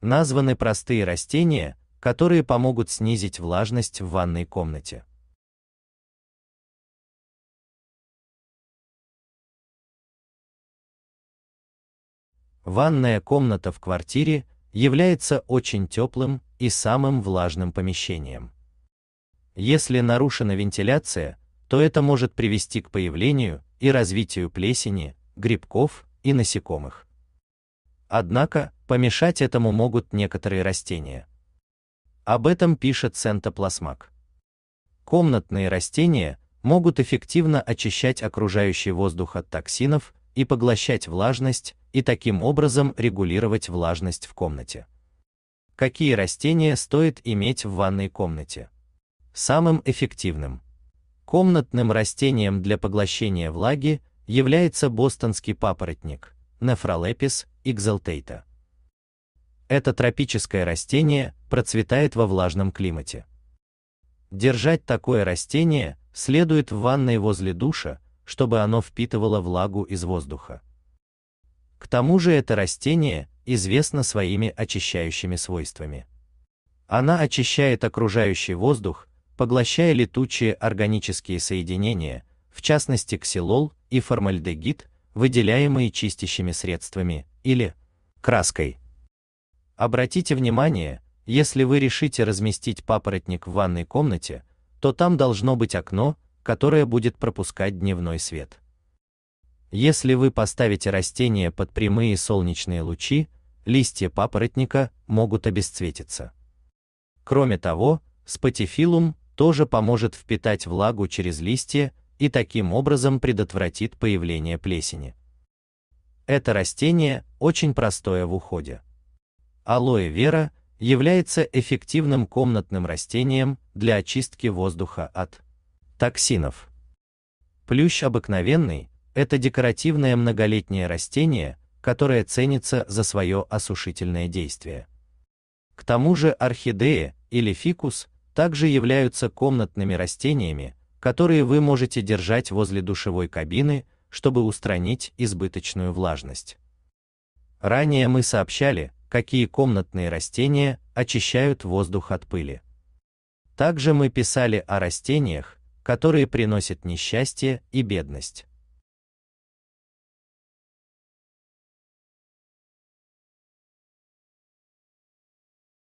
Названы простые растения, которые помогут снизить влажность в ванной комнате. Ванная комната в квартире является очень теплым и самым влажным помещением. Если нарушена вентиляция, то это может привести к появлению и развитию плесени, грибков и насекомых. Однако, помешать этому могут некоторые растения. Об этом пишет Сентопластмак. Комнатные растения могут эффективно очищать окружающий воздух от токсинов и поглощать влажность, и таким образом регулировать влажность в комнате. Какие растения стоит иметь в ванной комнате? Самым эффективным комнатным растением для поглощения влаги является бостонский папоротник, Нефролепис экзалтейта. Это тропическое растение процветает во влажном климате. Держать такое растение следует в ванной возле душа, чтобы оно впитывало влагу из воздуха. К тому же это растение известно своими очищающими свойствами. Она очищает окружающий воздух, поглощая летучие органические соединения, в частности ксилол и формальдегид, выделяемые чистящими средствами, или краской. Обратите внимание, если вы решите разместить папоротник в ванной комнате, то там должно быть окно, которое будет пропускать дневной свет. Если вы поставите растение под прямые солнечные лучи, листья папоротника могут обесцветиться. Кроме того, спатифилум тоже поможет впитать влагу через листья и таким образом предотвратит появление плесени. Это растение очень простое в уходе. Алоэ вера является эффективным комнатным растением для очистки воздуха от токсинов. Плющ обыкновенный – это декоративное многолетнее растение, которое ценится за свое осушительное действие. К тому же орхидеи или фикус также являются комнатными растениями, которые вы можете держать возле душевой кабины чтобы устранить избыточную влажность. Ранее мы сообщали, какие комнатные растения очищают воздух от пыли. Также мы писали о растениях, которые приносят несчастье и бедность.